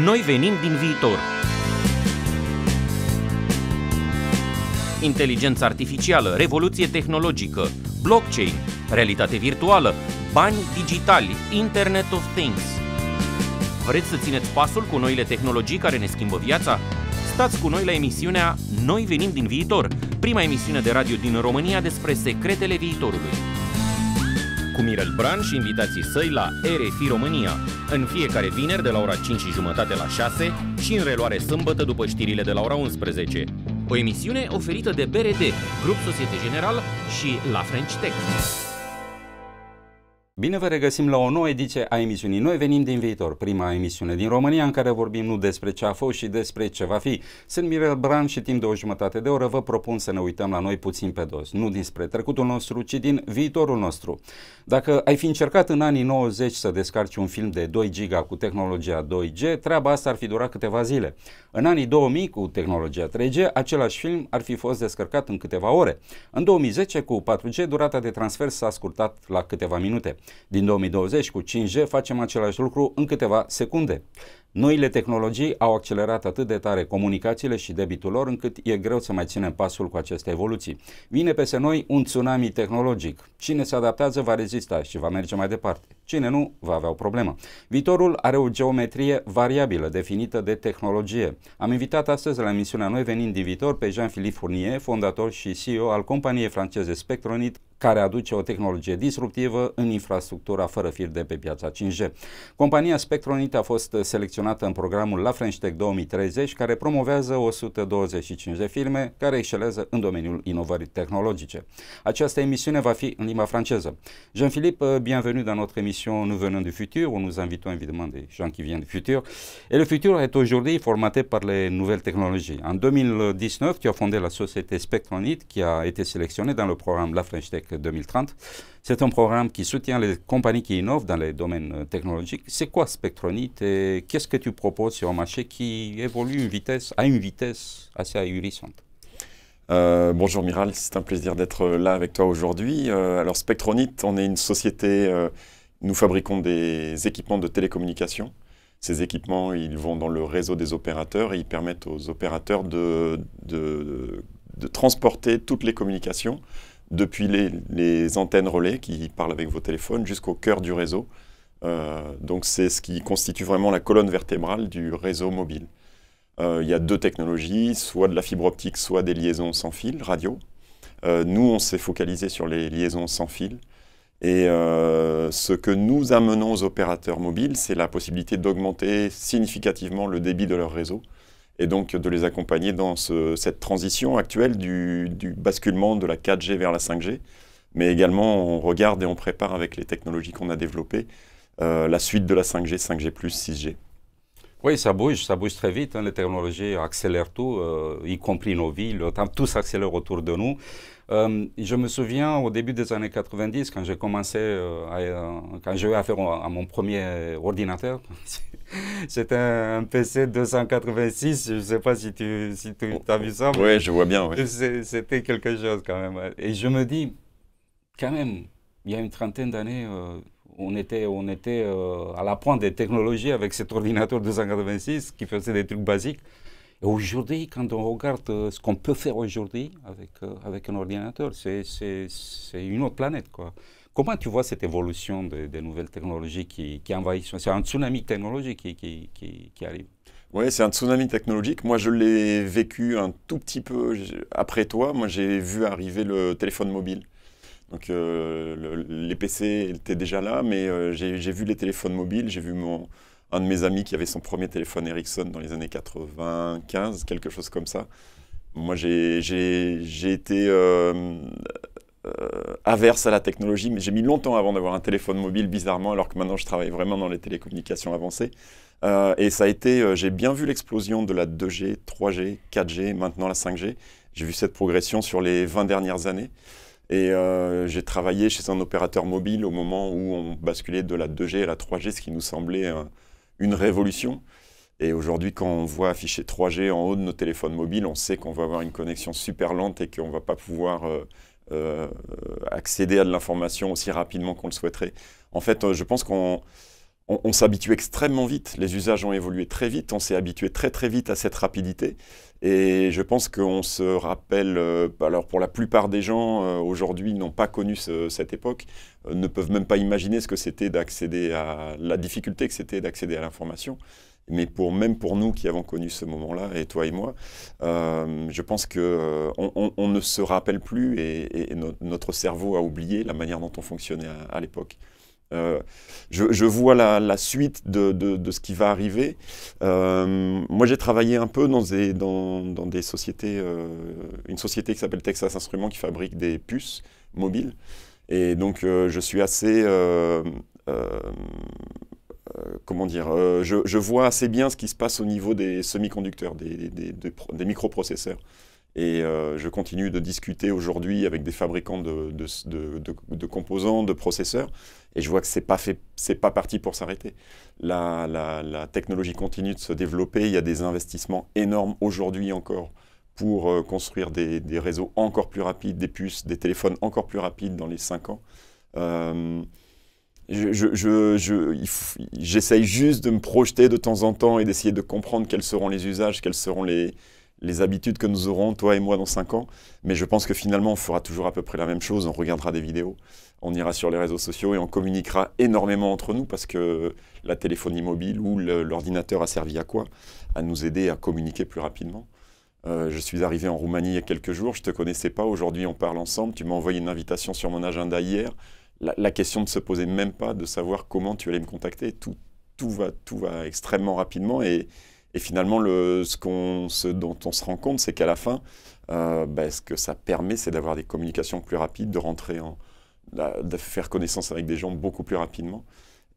Noi venim din viitor. Inteligență artificială, revoluție tehnologică, blockchain, realitate virtuală, bani digitali, Internet of Things. Vreți să țineți pasul cu noile tehnologii care ne schimbă viața? Stați cu noi la emisiunea Noi venim din viitor, prima emisiune de radio din România despre secretele viitorului cu Mirel Bran și invitații săi la RFI România, în fiecare vineri de la ora 5 și jumătate la 6 și în reluare sâmbătă după știrile de la ora 11. O emisiune oferită de BRD, Grup Societe General și La French Tech. Bine vă regăsim la o nouă ediție a emisiunii Noi venim din viitor, prima emisiune din România în care vorbim nu despre ce a fost și despre ce va fi. Sunt Mirel Bran și timp de o jumătate de oră vă propun să ne uităm la noi puțin pe dos, nu dinspre trecutul nostru, ci din viitorul nostru. Dacă ai fi încercat în anii 90 să descarci un film de 2 giga cu tehnologia 2G, treaba asta ar fi durat câteva zile. În anii 2000 cu tehnologia 3G, același film ar fi fost descărcat în câteva ore. În 2010 cu 4G, durata de transfer s-a scurtat la câteva minute din 2020 cu 5G facem același lucru în câteva secunde. Noile tehnologii au accelerat atât de tare comunicațiile și debitul lor încât e greu să mai ținem pasul cu aceste evoluții. Vine peste noi un tsunami tehnologic. Cine se adaptează va rezista și va merge mai departe. Cine nu, va avea o problemă. Viitorul are o geometrie variabilă definită de tehnologie. Am invitat astăzi la emisiunea Noi venind din viitor pe Jean-Philippe Fournier, fondator și CEO al companiei franceze Spectronit, care aduce o tehnologie disruptivă în infrastructura fără fir de pe piața 5G. Compania Spectronit a fost selecționată menționată în La French Tech 2030, qui promovează 125 de filme care excelează în domeniul inovării tehnologice. Această va fi în limba franceză. Jean-Philippe, euh, bienvenue dans notre émission Nous venons du futur, où nous invitons évidemment des gens qui viennent du futur. Et le futur est aujourd'hui formaté par les nouvelles technologies. En 2019, tu as fondé la société Spectronite qui a été sélectionnée dans le programme La French Tech 2030. C'est un programme qui soutient les compagnies qui innovent dans les domaines technologiques. C'est quoi Spectronite et qu'est-ce que tu proposes sur un marché qui évolue une vitesse, à une vitesse assez ahurissante. Euh, bonjour Miral, c'est un plaisir d'être là avec toi aujourd'hui. Euh, alors Spectronit, on est une société, euh, nous fabriquons des équipements de télécommunication. Ces équipements, ils vont dans le réseau des opérateurs et ils permettent aux opérateurs de, de, de transporter toutes les communications depuis les, les, antennes relais qui parlent avec vos téléphones jusqu'au cœur du réseau euh, donc c'est ce qui constitue vraiment la colonne vertébrale du réseau mobile. Euh, il y a deux technologies, soit de la fibre optique, soit des liaisons sans fil, radio. Euh, nous, on s'est focalisé sur les liaisons sans fil. Et ce que nous amenons aux opérateurs mobiles, c'est la possibilité d'augmenter significativement le débit de leur réseau et donc de les accompagner dans cette transition actuelle du, basculement de la 4G vers la 5G. Mais également, on regarde et on prépare avec les technologies qu'on a développées euh, la suite de la 5G, 5G, 6G oui, ça bouge, ça bouge très vite. Hein. Les technologies accélèrent tout, euh, y compris nos vies. Le temps, tout s'accélère autour de nous. Euh, je me souviens au début des années 90, quand j'ai commencé, à, quand j'ai eu affaire à mon premier ordinateur, c'était un PC 286. Je ne sais pas si tu, oh. as vu ça. Oui, je vois bien. C'était quelque chose quand même. Et je me dis, quand même, il y a une trentaine d'années, on était, euh, à la pointe des technologies avec cet ordinateur 286 qui faisait des trucs basiques. Et aujourd'hui, quand on regarde euh, ce qu'on peut faire aujourd'hui avec, euh, un ordinateur, c'est une autre planète. Comment tu vois cette évolution des nouvelles technologies qui, qui envahissent C'est un tsunami technologique qui, qui arrive. Oui, c'est un tsunami technologique. Moi, je l'ai vécu un tout petit peu après toi. Moi, j'ai vu arriver le téléphone mobile. Donc euh, les PC étaient déjà là, mais euh, j'ai vu les téléphones mobiles, j'ai vu mon, un de mes amis qui avait son premier téléphone Ericsson dans les années 95, quelque chose comme ça. Moi, j'ai été euh, euh, averse à la technologie, mais j'ai mis longtemps avant d'avoir un téléphone mobile, bizarrement, alors que maintenant je travaille vraiment dans les télécommunications avancées. et ça a été, j'ai bien vu l'explosion de la 2G, 3G, 4G, maintenant la 5G. J'ai vu cette progression sur les 20 dernières années. Et euh, j'ai travaillé chez un opérateur mobile au moment où on basculait de la 2G à la 3G, ce qui nous semblait euh, une révolution. Et aujourd'hui, quand on voit afficher 3G en haut de nos téléphones mobiles, on sait qu'on va avoir une connexion super lente et qu'on ne va pas pouvoir euh, accéder à de l'information aussi rapidement qu'on le souhaiterait. En fait, je pense qu'on on, s'habitue extrêmement vite. Les usages ont évolué très vite. On s'est habitué très très vite à cette rapidité. Et je pense qu'on se rappelle, euh, alors pour la plupart des gens euh, aujourd'hui n'ont pas connu cette époque, euh, ne peuvent même pas imaginer ce que c'était d'accéder à la difficulté que c'était d'accéder à l'information. Mais pour, même pour nous qui avons connu ce moment-là, et toi et moi, je pense qu'on on, ne se rappelle plus et, notre cerveau a oublié la manière dont on fonctionnait à l'époque. Euh, je, vois la, suite de, ce qui va arriver. Euh, moi, j'ai travaillé un peu dans des, sociétés, euh, une société qui s'appelle Texas Instruments qui fabrique des puces mobiles. Et donc, je suis assez comment dire, je, vois assez bien ce qui se passe au niveau des semi-conducteurs, des microprocesseurs. Et euh, je continue de discuter aujourd'hui avec des fabricants de, composants, de processeurs, et je vois que ce n'est pas, fait, pas parti pour s'arrêter. La, technologie continue de se développer, il y a des investissements énormes aujourd'hui encore pour euh, construire des, réseaux encore plus rapides, des puces, des téléphones encore plus rapides dans les 5 ans. Euh, j'essaye juste de me projeter de temps en temps et d'essayer de comprendre quels seront les usages, quels seront les, les habitudes que nous aurons, toi et moi, dans 5 ans. Mais je pense que finalement, on fera toujours à peu près la même chose. On regardera des vidéos, on ira sur les réseaux sociaux et on communiquera énormément entre nous parce que la téléphonie mobile ou l'ordinateur a servi à quoi À nous aider à communiquer plus rapidement. Euh, je suis arrivé en Roumanie il y a quelques jours, je ne te connaissais pas. Aujourd'hui, on parle ensemble. Tu m'as envoyé une invitation sur mon agenda hier. La, question ne se posait même pas de savoir comment tu allais me contacter. Tout, tout, va, tout va extrêmement rapidement et, et finalement, ce, dont on se rend compte, c'est qu'à la fin, euh, ben, ce que ça permet, c'est d'avoir des communications plus rapides, de rentrer en, de faire connaissance avec des gens beaucoup plus rapidement.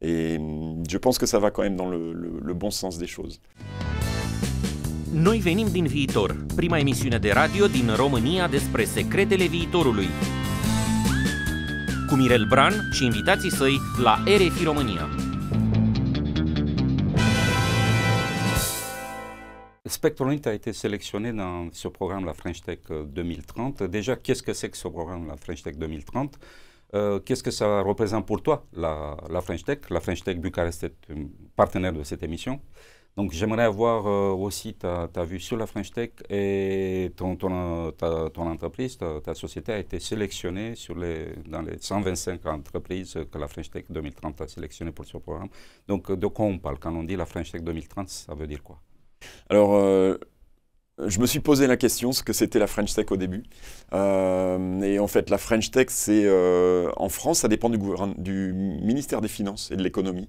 Et mm, je pense que ça va quand même dans le, bon sens des choses. Noi venim din viitor, prima emisiune de radio din România despre secretele viitorului. Cumirel Mirel Bran și invitații săi la RFI România. Spectronite a été sélectionné dans ce programme, la French Tech 2030. Euh, Déjà, qu'est-ce que c'est que ce programme, la French Tech 2030 euh, Qu'est-ce que ça représente pour toi, la, French Tech La French Tech Bucarest est partenaire de cette émission. Donc, j'aimerais avoir euh, aussi ta, vue sur la French Tech et ton, entreprise, ta, société a été sélectionnée dans les 125 entreprises que la French Tech 2030 a sélectionnées pour ce programme. Donc, de quoi on parle Quand on dit la French Tech 2030, ça veut dire quoi alors, euh, je me suis posé la question, ce que c'était la French Tech au début. Euh, et en fait, la French Tech, c'est euh, en France, ça dépend du, ministère des Finances et de l'économie.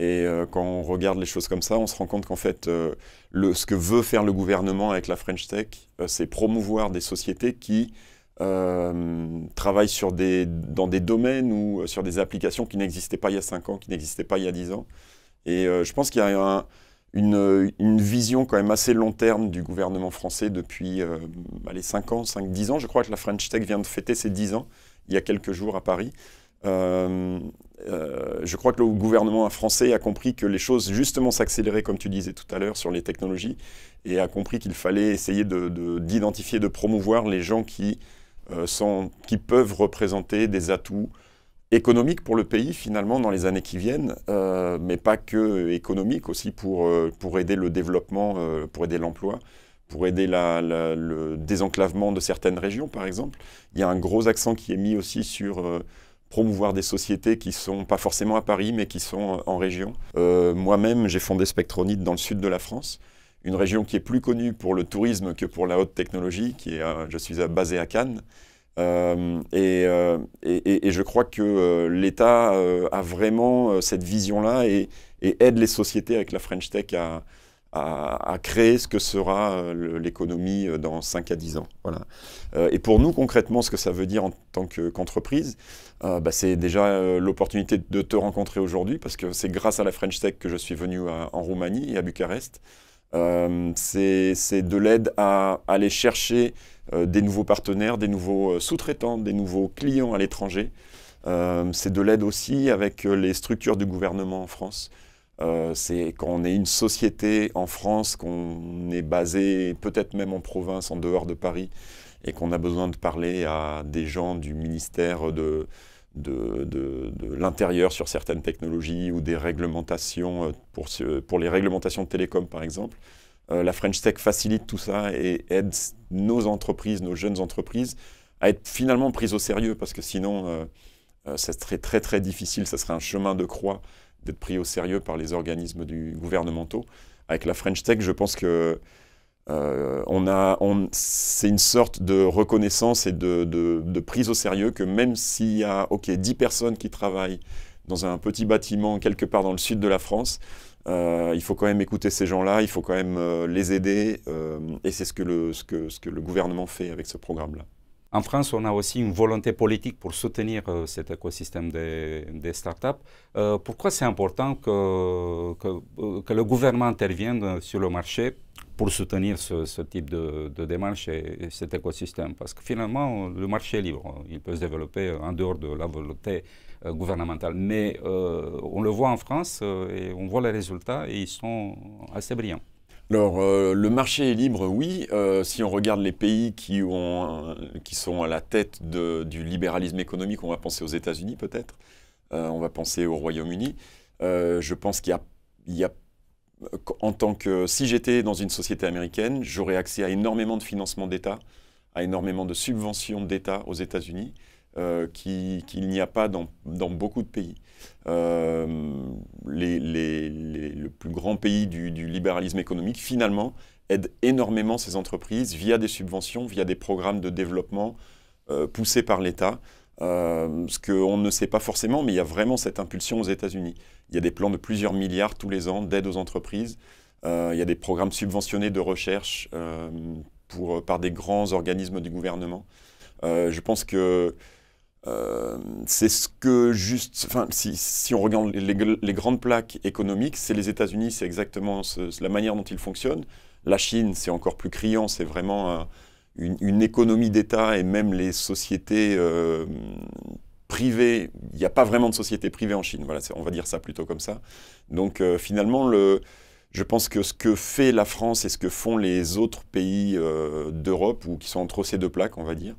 Et quand on regarde les choses comme ça, on se rend compte qu'en fait, ce que veut faire le gouvernement avec la French Tech, c'est promouvoir des sociétés qui travaillent sur des, dans des domaines ou sur des applications qui n'existaient pas il y a 5 ans, qui n'existaient pas il y a 10 ans. Et je pense qu'il y a un, euh, une, vision quand même assez long terme du gouvernement français depuis euh, les 5 ans, 5-10 ans. Je crois que la French Tech vient de fêter ses 10 ans il y a quelques jours à Paris. Euh, je crois que le gouvernement français a compris que les choses justement s'accéléraient, comme tu disais tout à l'heure, sur les technologies, et a compris qu'il fallait essayer d'identifier, de, de, promouvoir les gens qui, sont, qui peuvent représenter des atouts économique pour le pays finalement dans les années qui viennent, euh, mais pas que économique aussi pour, euh, pour aider le développement, euh, pour aider l'emploi, pour aider la, le désenclavement de certaines régions par exemple. Il y a un gros accent qui est mis aussi sur euh, promouvoir des sociétés qui sont pas forcément à Paris mais qui sont en région. Euh, Moi-même j'ai fondé Spectronite dans le sud de la France. Une région qui est plus connue pour le tourisme que pour la haute technologie, qui est, je suis basé à Cannes, euh, euh, et, je crois que euh, l'État a vraiment cette vision-là et, aide les sociétés avec la French Tech à, créer ce que sera l'économie dans 5 à 10 ans. Voilà. et pour nous, concrètement, ce que ça veut dire en tant qu'entreprise, bah, c'est déjà l'opportunité de te rencontrer aujourd'hui parce que c'est grâce à la French Tech que je suis venu en Roumanie et à Bucarest. c'est de l'aide à, à aller chercher euh, des nouveaux partenaires, des nouveaux euh, sous-traitants, des nouveaux clients à l'étranger. Euh, c'est de l'aide aussi avec les structures du gouvernement en France. c'est quand on est une société en France, qu'on est basé peut-être même en province, en dehors de Paris, et qu'on a besoin de parler à des gens du ministère de, l'Intérieur sur certaines technologies ou des réglementations, pour, pour les réglementations de télécom par exemple, euh, la French Tech facilite tout ça et aide nos entreprises, nos jeunes entreprises, à être finalement prises au sérieux, parce que sinon, euh, euh, ça serait très très difficile, ça serait un chemin de croix d'être pris au sérieux par les organismes du, gouvernementaux. Avec la French Tech, je pense que c'est une sorte de reconnaissance et de, prise au sérieux que même s'il y a 10 personnes qui travaillent dans un petit bâtiment quelque part dans le sud de la France, euh, il faut quand même écouter ces gens-là, il faut quand même euh, les aider, euh, et c'est ce que, le, gouvernement fait avec ce programme-là. En France, on a aussi une volonté politique pour soutenir cet écosystème des, startups. pourquoi c'est important que, le gouvernement intervienne sur le marché pour soutenir ce, type de, démarche et, et cet écosystème Parce que finalement, le marché est libre, hein. il peut se développer en dehors de la volonté euh, gouvernementale. Mais euh, on le voit en France euh, et on voit les résultats et ils sont assez brillants. Alors, le marché est libre, oui. si on regarde les pays qui, ont, qui sont à la tête du libéralisme économique, on va penser aux États-Unis peut-être, on va penser au Royaume-Uni. je pense qu'il y, y a, en tant que, si j'étais dans une société américaine, j'aurais accès à énormément de financement d'État, à énormément de subventions d'État aux États-Unis. Euh, qu'il n'y a pas dans, beaucoup de pays. Euh, les, le plus grand pays du, libéralisme économique, finalement, aide énormément ces entreprises via des subventions, via des programmes de développement euh, poussés par l'État. ce qu'on ne sait pas forcément, mais il y a vraiment cette impulsion aux États-Unis. Il y a des plans de plusieurs milliards tous les ans d'aide aux entreprises. il y a des programmes subventionnés de recherche pour, par des grands organismes du gouvernement. je pense que euh, c'est ce que juste, enfin, si, on regarde les, grandes plaques économiques, c'est les États-Unis, c'est exactement la manière dont ils fonctionnent. La Chine, c'est encore plus criant, c'est vraiment euh, une, économie d'État et même les sociétés euh, privées. Il n'y a pas vraiment de sociétés privées en Chine. Voilà, on va dire ça plutôt comme ça. Donc finalement, le je pense que ce que fait la France et ce que font les autres pays euh, d'Europe, ou qui sont entre ces deux plaques, on va dire,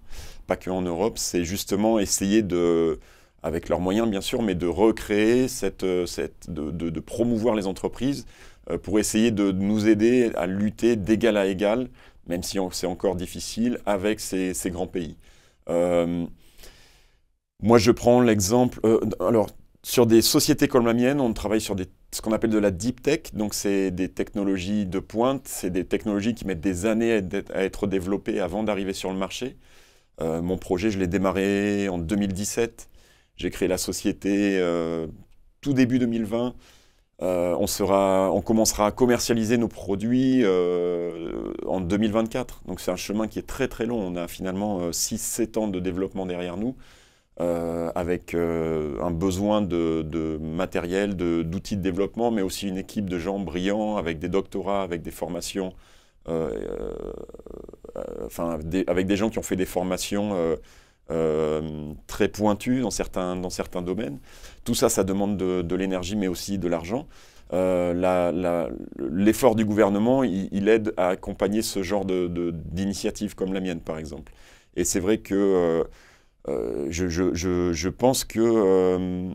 pas que en Europe, c'est justement essayer de, avec leurs moyens bien sûr, mais de recréer, cette, euh, cette de, de, promouvoir les entreprises euh, pour essayer de nous aider à lutter d'égal à égal, même si c'est encore difficile, avec ces, grands pays. moi, je prends l'exemple. alors, sur des sociétés comme la mienne, on travaille sur des ce qu'on appelle de la deep tech, donc c'est des technologies de pointe, c'est des technologies qui mettent des années à être développées avant d'arriver sur le marché. Euh, mon projet, je l'ai démarré en 2017. J'ai créé la société euh, tout début 2020. Euh, on, on commencera à commercialiser nos produits en 2024. Donc c'est un chemin qui est très très long. On a finalement 6-7 ans de développement derrière nous. Euh, avec euh, un besoin de, de matériel, d'outils de, développement, mais aussi une équipe de gens brillants, avec des doctorats, avec des formations, euh, enfin, avec des gens qui ont fait des formations très pointues dans certains, dans certains domaines. Tout ça, ça demande de, l'énergie, mais aussi de l'argent. L'effort du gouvernement, il, il, aide à accompagner ce genre d'initiatives comme la mienne, par exemple. Et c'est vrai que euh, je, pense que euh,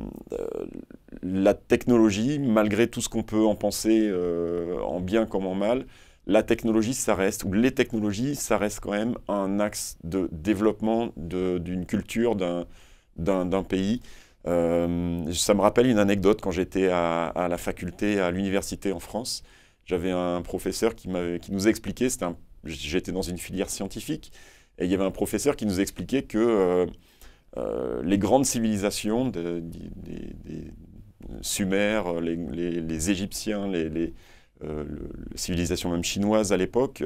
la technologie, malgré tout ce qu'on peut en penser euh, en bien comme en mal, la technologie, ça reste, ou les technologies, ça reste quand même un axe de développement d'une culture, d'un pays. ça me rappelle une anecdote quand j'étais à, la faculté, à l'université en France. J'avais un professeur qui nous expliquait, j'étais dans une filière scientifique, et il y avait un professeur qui nous expliquait que euh, euh, les grandes civilisations des, Sumères, les, les, Égyptiens, les, euh, civilisations même chinoises à l'époque,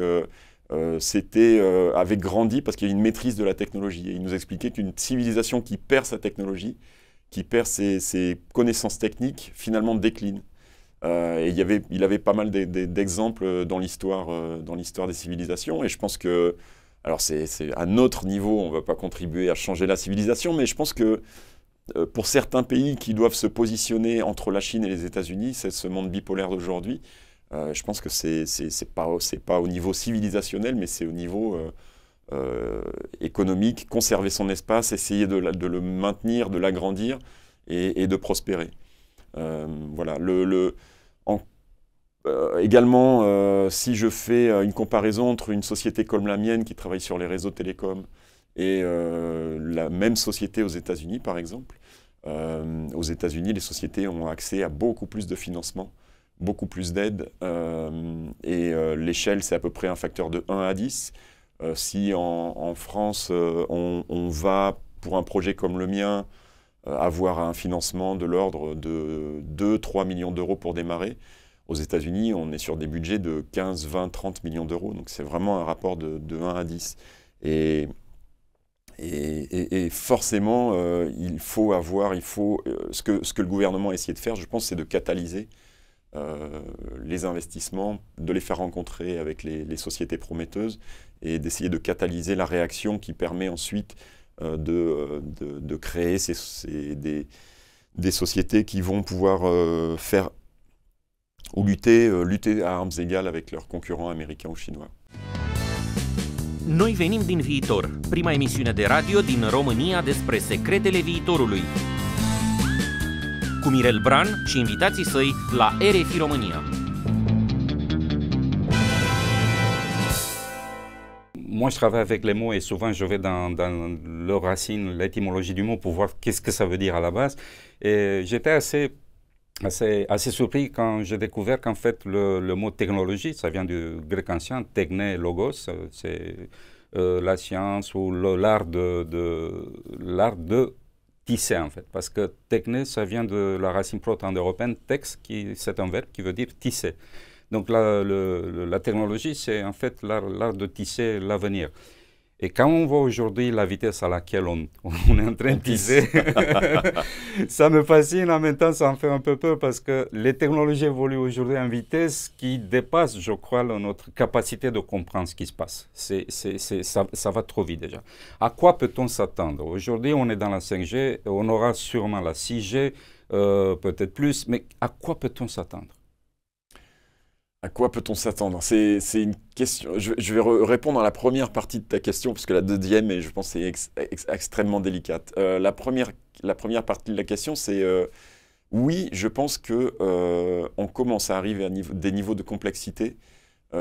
c'était, avaient grandi parce qu'il y a une maîtrise de la technologie. Et il nous expliquait qu'une civilisation qui perd sa technologie, qui perd ses, connaissances techniques, finalement décline. et il, y avait, il avait pas mal d'exemples dans l'histoire l'histoire des civilisations. Et je pense que alors c'est à notre niveau, on ne va pas contribuer à changer la civilisation, mais je pense que euh, pour certains pays qui doivent se positionner entre la Chine et les États-Unis, c'est ce monde bipolaire d'aujourd'hui. Euh, je pense que c'est pas c'est pas au niveau civilisationnel, mais c'est au niveau euh, économique, conserver son espace, essayer de, le maintenir, de l'agrandir et, de prospérer. voilà euh, également, euh, si je fais euh, une comparaison entre une société comme la mienne qui travaille sur les réseaux télécoms et la même société aux États-Unis, par exemple, aux États-Unis, les sociétés ont accès à beaucoup plus de financement, beaucoup plus d'aide, et l'échelle, c'est à peu près un facteur de 1 à 10. si en, France, on, on, va, pour un projet comme le mien, avoir un financement de l'ordre de 2-3 millions d'euros pour démarrer, aux États-Unis, on est sur des budgets de 15, 20, 30 millions d'euros. Donc c'est vraiment un rapport de, 1 à 10. Et forcément, euh, il faut avoir, il faut, euh, ce, que, ce que le gouvernement a essayé de faire, je pense, c'est de catalyser euh, les investissements, de les faire rencontrer avec les, sociétés prometteuses et d'essayer de catalyser la réaction qui permet ensuite de, de, créer des, des, sociétés qui vont pouvoir faire ou lutter, euh, lutter à armes égales avec leurs concurrents américains ou chinois. Noi venim din viitor, prima emisiune de radio din România despre secretele viitorului. Cu Mirel Bran și invitații săi la RFI România. moi, je travaille avec les mots et souvent, je vais dans, dans leur racine, l'étymologie du mot pour voir qu'est-ce que ça veut dire à la base. Et j'étais assez assez, assez surpris quand j'ai découvert qu'en fait le, mot technologie, ça vient du grec ancien, techné, logos, euh, c'est euh, la science ou l'art de, l'art de tisser en fait. Parce que techné, ça vient de la racine proto européenne tex, qui c'est un verbe qui veut dire tisser. Donc la, la technologie, c'est en fait l'art de tisser l'avenir. Et quand on voit aujourd'hui la vitesse à laquelle on, est en train de pisser, ça me fascine, en même temps ça me fait un peu peur parce que les technologies évoluent aujourd'hui à une vitesse qui dépasse, je crois, notre capacité de comprendre ce qui se passe. C'est, ça, va trop vite déjà. À quoi peut-on s'attendre Aujourd'hui on est dans la 5G, on aura sûrement la 6G, euh, peut-être plus, mais à quoi peut-on s'attendre à quoi peut-on s'attendre C'est une question. Je, vais répondre à la première partie de ta question, puisque la deuxième, je pense, est extrêmement délicate. Euh, la, première, la première partie de la question, c'est euh, oui, je pense qu'on euh, commence à arriver à des niveaux de complexité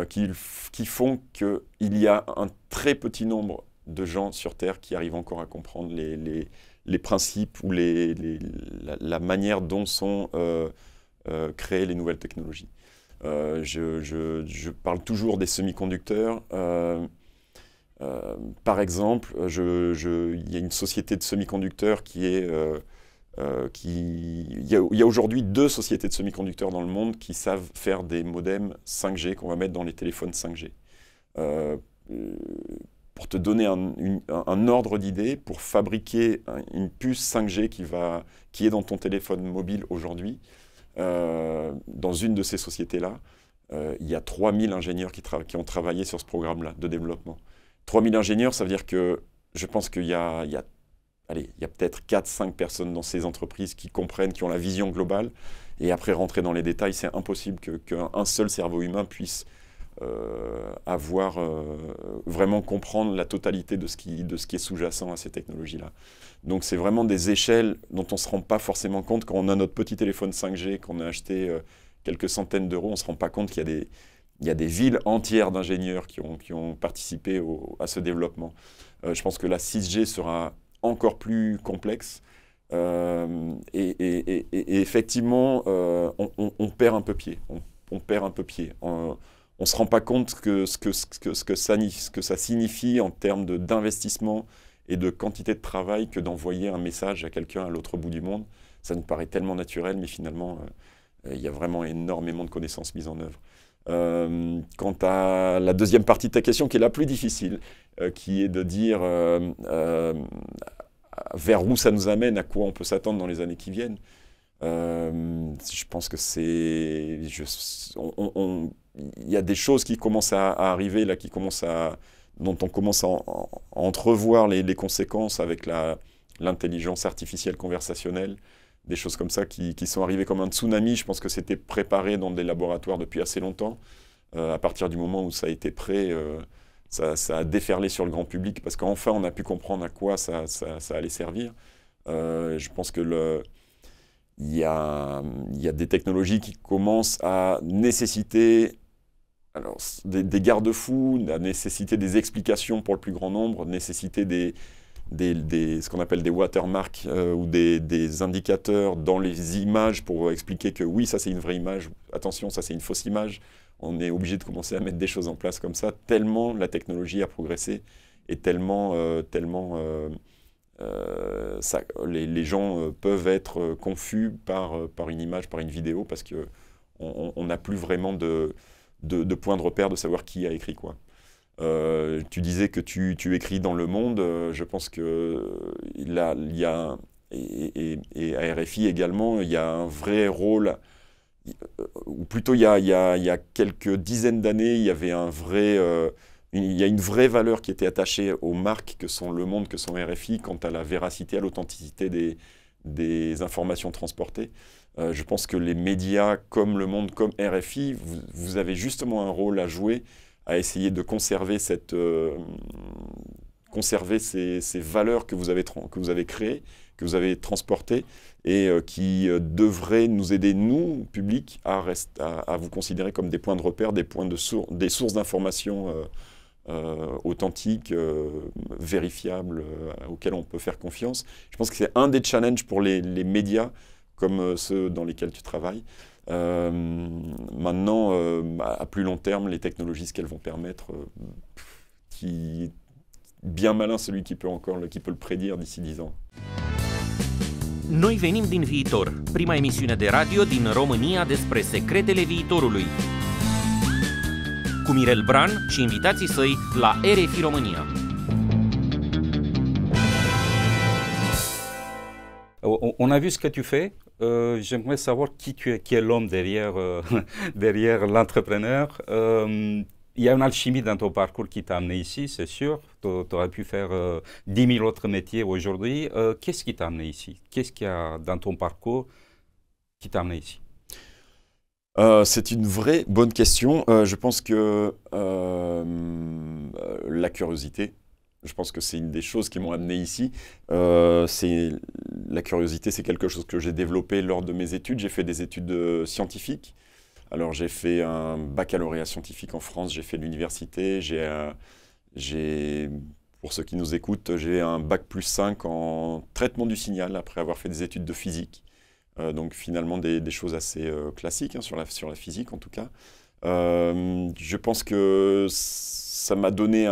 qui, font qu'il y a un très petit nombre de gens sur Terre qui arrivent encore à comprendre les, principes ou la, la, manière dont sont créées les nouvelles technologies. Euh, je, parle toujours des semi-conducteurs. Euh, euh, par exemple, il y a une société de semi-conducteurs qui est... il y a, aujourd'hui deux sociétés de semi-conducteurs dans le monde qui savent faire des modems 5G qu'on va mettre dans les téléphones 5G pour te donner un, ordre d'idée, pour fabriquer une puce 5G qui est dans ton téléphone mobile aujourd'hui, euh, dans une de ces sociétés-là, euh, il y a 3000 ingénieurs qui, ont travaillé sur ce programme-là de développement. 3000 ingénieurs, ça veut dire que je pense qu'il y a, a, peut-être 4-5 personnes dans ces entreprises qui comprennent, qui ont la vision globale. Et après, rentrer dans les détails, c'est impossible qu'un seul cerveau humain puisse euh, à avoir euh, vraiment comprendre la totalité de ce qui, de ce qui est sous-jacent à ces technologies-là. Donc c'est vraiment des échelles dont on ne se rend pas forcément compte quand on a notre petit téléphone 5G qu'on a acheté euh, quelques centaines d'euros, on ne se rend pas compte qu'il y a des, il y a des villes entières d'ingénieurs qui ont, qui ont participé à ce développement. je pense que la 6G sera encore plus complexe. Et, et, effectivement, on, perd un peu pied. On, on perd un peu pied. En, on ne se rend pas compte que ce que, ce ça, signifie en termes d'investissement et de quantité de travail que d'envoyer un message à quelqu'un à l'autre bout du monde. Ça nous paraît tellement naturel, mais finalement, euh, il y a vraiment énormément de connaissances mises en œuvre. Euh, quant à la deuxième partie de ta question, qui est la plus difficile, euh, qui est de dire vers où ça nous amène, à quoi on peut s'attendre dans les années qui viennent. Euh, je pense que c'est. Il y a des choses qui commencent à, arriver, là, qui commencent à, dont on commence à, entrevoir les, conséquences avec l'intelligence artificielle conversationnelle, des choses comme ça qui, qui, sont arrivées comme un tsunami. Je pense que c'était préparé dans des laboratoires depuis assez longtemps. Euh, à partir du moment où ça a été prêt, euh, ça, a déferlé sur le grand public parce qu'enfin on a pu comprendre à quoi ça, ça allait servir. je pense que le il y, a, il des technologies qui commencent à nécessiter alors, des, garde-fous, à nécessiter des explications pour le plus grand nombre, nécessiter des, ce qu'on appelle des watermarks euh, ou des, indicateurs dans les images pour expliquer que oui, ça c'est une vraie image, attention, ça c'est une fausse image. On est obligé de commencer à mettre des choses en place comme ça, tellement la technologie a progressé et tellement, euh, tellement euh, euh, ça, les, les, gens euh, peuvent être euh, confus par, par une image, par une vidéo, parce qu'on n'a plus vraiment de, de, point de repère de savoir qui a écrit quoi. tu disais que tu, tu, écris dans le monde, je pense que là, il y a, et, et, à RFI également, il y a un vrai rôle, ou plutôt il y a, il y a, il y a quelques dizaines d'années, il y avait un vrai il y a une vraie valeur qui était attachée aux marques que sont Le Monde, que sont RFI, quant à la véracité, à l'authenticité des, informations transportées. Euh, je pense que les médias comme Le Monde, comme RFI, vous, avez justement un rôle à jouer à essayer de conserver, cette, euh, conserver ces, valeurs que vous, avez que vous avez créées, que vous avez transportées et euh, qui devraient nous aider, nous, public, à, à, à, vous considérer comme des points de repère, des, points de des sources d'informations. Euh, authentique, euh, vérifiable, euh, auquel on peut faire confiance. Je pense que c'est un des challenges pour les, médias comme ceux dans lesquels tu travailles. maintenant, à plus long terme, les technologies, ce qu'elles vont permettre, qui bien malin celui qui peut encore qui peut le prédire d'ici 10 ans. Noi venim din viitor, prima emisiune de radio din România despre secretele viitorului. Mirel Bran la RFI On a vu ce que tu fais. Euh, j'aimerais savoir qui tu es, qui est l'homme derrière, euh, l'entrepreneur. Euh, il y a une alchimie dans ton parcours qui t'a amené ici, c'est sûr. Tu aurais pu faire dix 10 000 autres métiers aujourd'hui. Qu'est-ce qui t'a amené ici Qu'est-ce qu'il y a dans ton parcours qui t'a amené ici euh, c'est une vraie bonne question. Euh, je pense que euh, la curiosité, je pense que c'est une des choses qui m'ont amené ici. Euh, la curiosité, c'est quelque chose que j'ai développé lors de mes études. J'ai fait des études scientifiques. Alors j'ai fait un baccalauréat scientifique en France, j'ai fait l'université, j'ai, pour ceux qui nous écoutent, j'ai un bac plus 5 en traitement du signal après avoir fait des études de physique. Euh, donc finalement des, choses assez euh, classiques hein, sur, la, physique en tout cas. Euh, je pense que ça m'a donné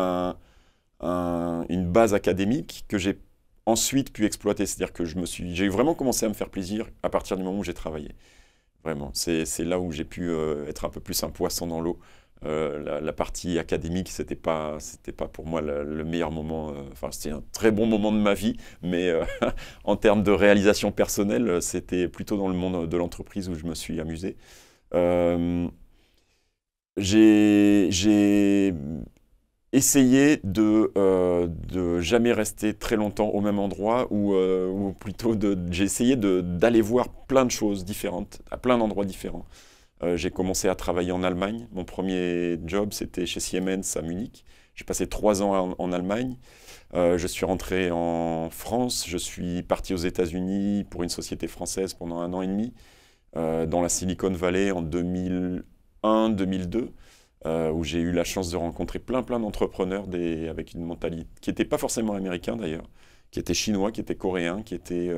une base académique que j'ai ensuite pu exploiter. C'est-à-dire que je me suis, j'ai vraiment commencé à me faire plaisir à partir du moment où j'ai travaillé. Vraiment, c'est là où j'ai pu être un peu plus un poisson dans l'eau euh, la, partie académique, c'était pas, pas pour moi le, meilleur moment. Euh, enfin, c'était un très bon moment de ma vie, mais euh, en termes de réalisation personnelle, c'était plutôt dans le monde de l'entreprise où je me suis amusé. j'ai essayé de, de jamais rester très longtemps au même endroit, ou plutôt j'ai essayé d'aller voir plein de choses différentes, à plein d'endroits différents. Euh, j'ai commencé à travailler en Allemagne. Mon premier job, c'était chez Siemens à Munich. J'ai passé trois ans en, Allemagne. Euh, je suis rentré en France. Je suis parti aux États-Unis pour une société française pendant un an et demi, euh, dans la Silicon Valley en 2001-2002, où j'ai eu la chance de rencontrer plein, plein d'entrepreneurs avec une mentalité qui n'était pas forcément américain d'ailleurs, qui était chinois, qui était coréen, qui était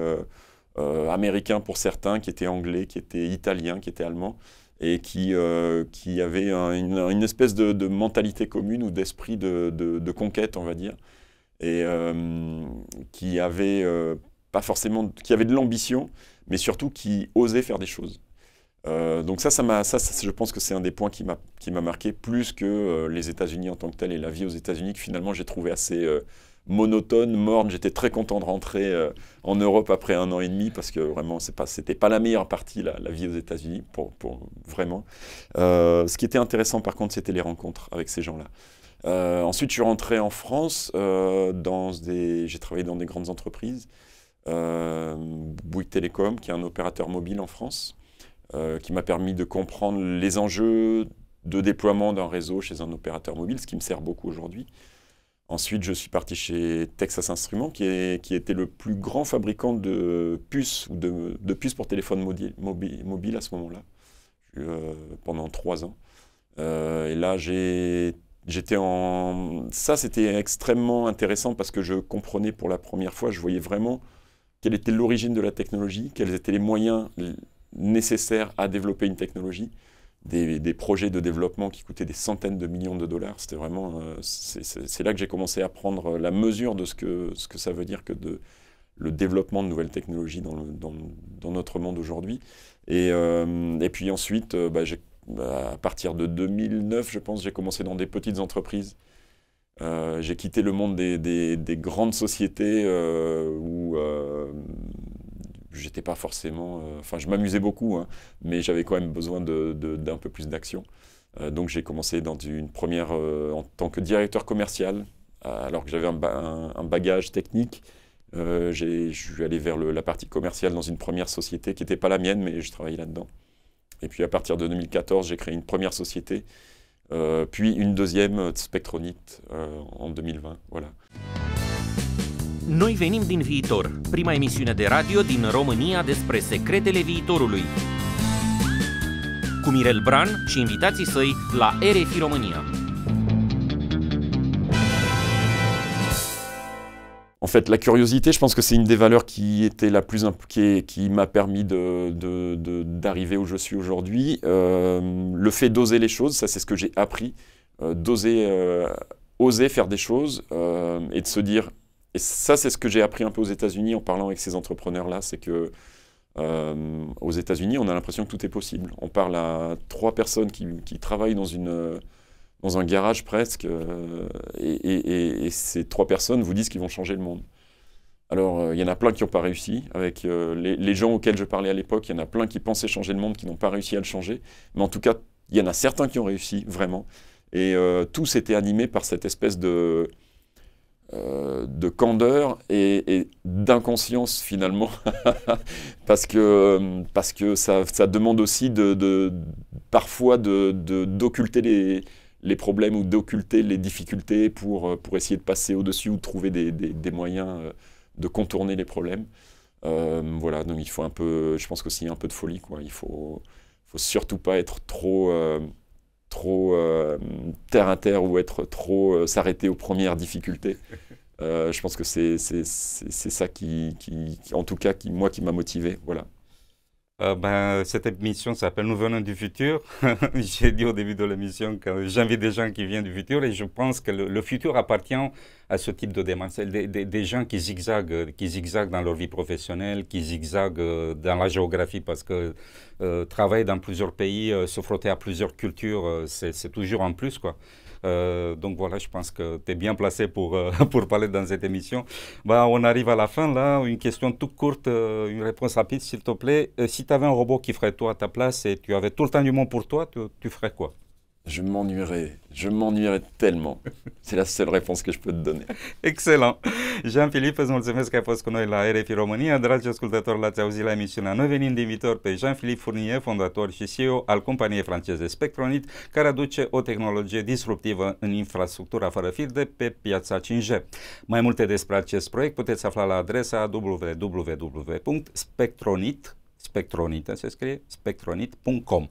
américain pour certains, qui était anglais, qui était italien, qui était allemand et qui, euh, qui avait une, espèce de, mentalité commune ou d'esprit de, de, conquête, on va dire, et euh, qui avait euh, pas forcément, qui avait de l'ambition, mais surtout qui osait faire des choses. donc ça, ça, ça, je pense que c'est un des points qui m'a, qui m'a marqué plus que les États-Unis en tant que tel et la vie aux États-Unis que finalement j'ai trouvé assez monotone, morne. J'étais très content de rentrer euh, en Europe après un an et demi parce que vraiment, ce n'était pas, la meilleure partie, la, vie aux États-Unis, pour, vraiment. Euh, ce qui était intéressant, par contre, c'était les rencontres avec ces gens-là. Euh, ensuite, je suis rentré en France. j'ai travaillé dans des grandes entreprises. Bouygues Telecom, qui est un opérateur mobile en France, qui m'a permis de comprendre les enjeux de déploiement d'un réseau chez un opérateur mobile, ce qui me sert beaucoup aujourd'hui. Ensuite, je suis parti chez Texas Instruments, qui, était le plus grand fabricant de puces ou de, puces pour téléphone mobile, mobile à ce moment-là, euh, pendant trois ans. Euh, et là, j'étais en. Ça, c'était extrêmement intéressant parce que je comprenais pour la première fois, je voyais vraiment quelle était l'origine de la technologie, quels étaient les moyens nécessaires à développer une technologie des, projets de développement qui coûtaient des centaines de millions de dollars. C'était vraiment, euh, c'est là que j'ai commencé à prendre la mesure de ce que, ce que ça veut dire que de, le développement de nouvelles technologies dans, dans, notre monde aujourd'hui. Et, euh, et, puis ensuite, euh, bah, bah, à partir de 2009, je pense, j'ai commencé dans des petites entreprises. j'ai quitté le monde des, grandes sociétés où j'étais pas forcément. Euh, enfin, je m'amusais beaucoup, hein, mais j'avais quand même besoin d'un peu plus d'action. Euh, donc j'ai commencé dans une première euh, en tant que directeur commercial, alors que j'avais un, bagage technique. Euh, je suis allé vers la partie commerciale dans une première société qui n'était pas la mienne, mais je travaillais là-dedans. Et puis à partir de 2014, j'ai créé une première société, puis une deuxième, Spectronite, en 2020. Voilà. Nous venim din viitor, prima emisiune de radio din România despre secretele viitorului. Cu Mirel Bran și invitații săi la RFI România. En fait, la curiosité, je pense que c'est une des valeurs qui était la plus qui, qui m'a permis d'arriver où je suis aujourd'hui. Euh, le fait d'oser les choses, ça c'est ce que j'ai appris, euh, d'oser, euh, oser faire des choses euh, et de se dire et ça, c'est ce que j'ai appris un peu aux États-Unis en parlant avec ces entrepreneurs-là, c'est que euh, aux États-Unis, on a l'impression que tout est possible. On parle à trois personnes qui, travaillent dans, une, dans un garage presque, euh, et, ces trois personnes vous disent qu'ils vont changer le monde. Alors, euh, il y en a plein qui n'ont pas réussi. Avec les, les, gens auxquels je parlais à l'époque, il y en a plein qui pensaient changer le monde, qui n'ont pas réussi à le changer. Mais en tout cas, il y en a certains qui ont réussi, vraiment. Et tous étaient animés par cette espèce de, euh, de candeur et, d'inconscience finalement, parce que, euh, parce que ça, ça demande aussi de, parfois d'occulter de, d'occulter les, les, problèmes ou d'occulter les difficultés pour, euh, pour essayer de passer au-dessus ou de trouver des, des, moyens de contourner les problèmes. voilà, donc il faut un peu, je pense aussi un peu de folie, quoi. Il faut, faut surtout pas être trop trop euh, terre à terre ou être trop euh, s'arrêter aux premières difficultés. Euh, je pense que c'est ça qui, qui, en tout cas, qui, moi, qui m'a motivé. Voilà. Euh, ben, cette émission s'appelle Nous venons du futur. J'ai dit au début de l'émission que j'invite des gens qui viennent du futur et je pense que le, futur appartient à ce type de démarche. Des, gens qui zigzaguent, qui zigzaguent dans leur vie professionnelle, qui zigzaguent euh, dans la géographie parce que euh, travailler dans plusieurs pays, se frotter à plusieurs cultures, c'est toujours en plus. quoi. Euh, donc voilà, je pense que tu es bien placé euh, pour, parler dans cette émission. Bah, on arrive à la fin, là. Une question toute courte, euh, une réponse rapide, s'il te plaît. si tu avais un robot qui ferait toi à ta place et tu avais tout le temps du monde pour toi, tu ferais quoi je m'ennuierai, je m'ennuierais tellement. C'est la seule réponse que je peux te donner. Excellent. Jean-Philippe, îți mulțumesc că ai fost cu noi la RFI România. Dragi ascultători, l-ați la emisiunea Noi venim de viitor pe Jean-Philippe Fournier, fondator și CEO al companiei franceze Spectronit, care aduce o tehnologie disruptivă în infrastructura fără fir de pe piața 5G. Mai multe despre acest proiect puteți afla la adresa www.spectronit.com spectronite, se scrie spectronit.com.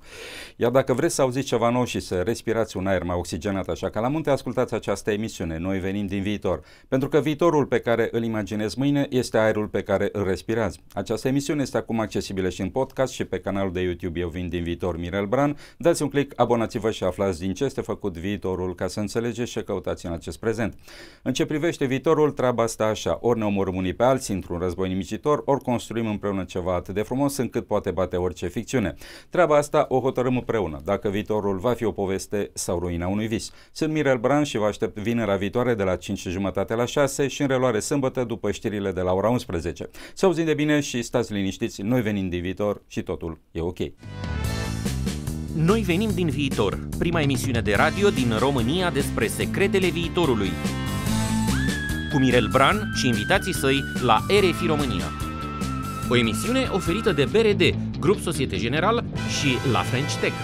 Iar dacă vreți să auziți ceva nou și să respirați un aer mai oxigenat așa ca la munte, ascultați această emisiune. Noi venim din viitor, pentru că viitorul pe care îl imaginezi mâine este aerul pe care îl respirați. Această emisiune este acum accesibilă și în podcast și pe canalul de YouTube Eu vin din viitor Mirel Bran. Dați un click, abonați-vă și aflați din ce este făcut viitorul ca să înțelegeți și căutați în acest prezent. În ce privește viitorul, treaba asta așa, ori ne omorâm unii pe alții într-un război nimicitor, ori construim împreună ceva atât de frumos frumos încât poate bate orice ficțiune. Treaba asta o hotărâm împreună, dacă viitorul va fi o poveste sau ruina unui vis. Sunt Mirel Bran și vă aștept vinerea viitoare de la 5 jumătate la 6 și în reluare sâmbătă după știrile de la ora 11. Să auzim de bine și stați liniștiți, noi venim din viitor și totul e ok. Noi venim din viitor, prima emisiune de radio din România despre secretele viitorului. Cu Mirel Bran și invitații săi la RFI România o emisiune oferită de BRD, Grup Societe General și La French Tech.